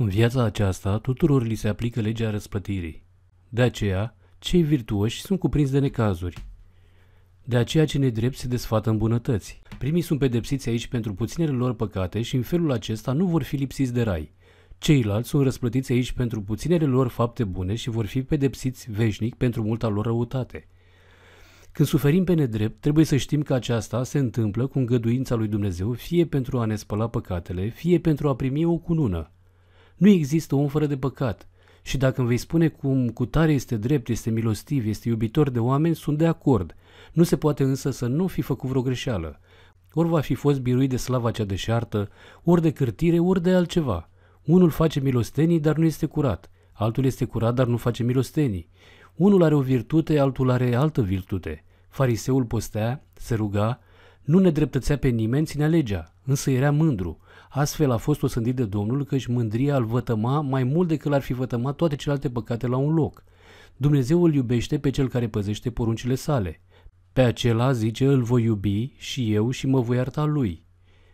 În viața aceasta, tuturor li se aplică legea răsplătirii. De aceea, cei virtuoși sunt cuprinși de necazuri. De aceea cei nedrept se desfată în bunătăți. Primii sunt pedepsiți aici pentru puținele lor păcate și în felul acesta nu vor fi lipsiți de rai. Ceilalți sunt răsplătiți aici pentru puținele lor fapte bune și vor fi pedepsiți veșnic pentru multa lor răutate. Când suferim pe nedrept, trebuie să știm că aceasta se întâmplă cu îngăduința lui Dumnezeu, fie pentru a ne spăla păcatele, fie pentru a primi o cunună. Nu există om fără de păcat. Și dacă îmi vei spune cum cu tare este drept, este milostiv, este iubitor de oameni, sunt de acord. Nu se poate însă să nu fi făcut vreo greșeală. Ori va fi fost biruit de slava cea deșartă, ori de cârtire, ori de altceva. Unul face milostenii, dar nu este curat. Altul este curat, dar nu face milostenii. Unul are o virtute, altul are altă virtute. Fariseul postea, se ruga, nu ne dreptățea pe nimeni, ținea legea, însă era mândru. Astfel a fost osândit de Domnul căci mândria îl vătăma mai mult decât l-ar fi vătămat toate celelalte păcate la un loc. Dumnezeu îl iubește pe cel care păzește poruncile sale. Pe acela, zice, îl voi iubi și eu și mă voi ierta lui.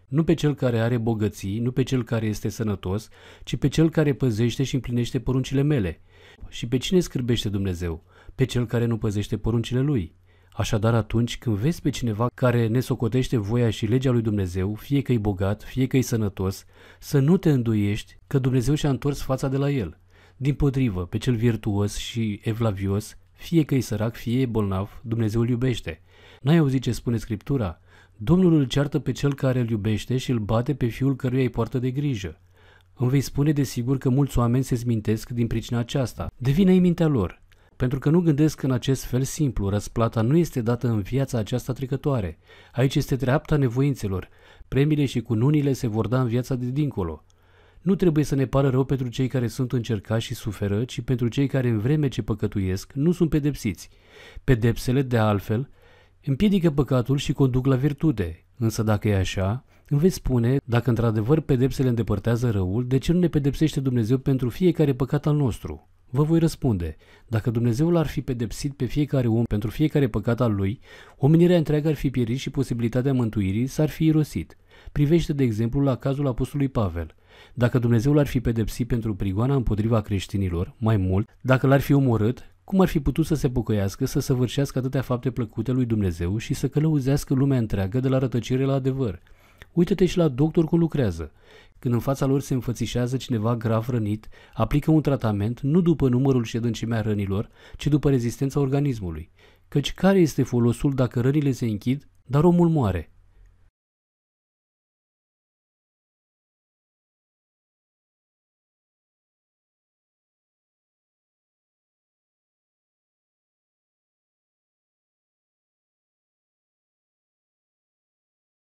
Nu pe cel care are bogății, nu pe cel care este sănătos, ci pe cel care păzește și împlinește poruncile mele. Și pe cine scârbește Dumnezeu? Pe cel care nu păzește poruncile lui. Așadar, atunci când vezi pe cineva care ne socotește voia și legea lui Dumnezeu, fie că e bogat, fie că e sănătos, să nu te îndoiești că Dumnezeu și-a întors fața de la el. Din potrivă, pe cel virtuos și evlavios, fie că e sărac, fie e bolnav, Dumnezeu îl iubește. N-ai auzit ce spune Scriptura? Domnul îl ceartă pe cel care îl iubește și îl bate pe fiul căruia îi poartă de grijă. Îmi vei spune de sigur că mulți oameni se smintesc din pricina aceasta. Devine mintea lor pentru că nu gândesc în acest fel simplu, răsplata nu este dată în viața aceasta trecătoare. Aici este treapta nevoințelor. Premiile și cununile se vor da în viața de dincolo. Nu trebuie să ne pară rău pentru cei care sunt încercați și suferă, ci pentru cei care în vreme ce păcătuiesc nu sunt pedepsiți. Pedepsele, de altfel, împiedică păcatul și conduc la virtute. Însă dacă e așa, îmi veți spune, dacă într-adevăr pedepsele îndepărtează răul, de ce nu ne pedepsește Dumnezeu pentru fiecare păcat al nostru? Vă voi răspunde, dacă Dumnezeu l-ar fi pedepsit pe fiecare om pentru fiecare păcat al lui, omenirea întreagă ar fi pierit și posibilitatea mântuirii s-ar fi irosit. Privește, de exemplu, la cazul apostolului Pavel. Dacă Dumnezeu l-ar fi pedepsit pentru prigoana împotriva creștinilor, mai mult, dacă l-ar fi omorât, cum ar fi putut să se pocăiască, să săvârșească atâtea fapte plăcute lui Dumnezeu și să călăuzească lumea întreagă de la rătăcire la adevăr? Uită-te și la doctor cum lucrează când în fața lor se înfățișează cineva grav rănit, aplică un tratament nu după numărul și adâncimea rănilor, ci după rezistența organismului. Căci care este folosul dacă rănile se închid, dar omul moare?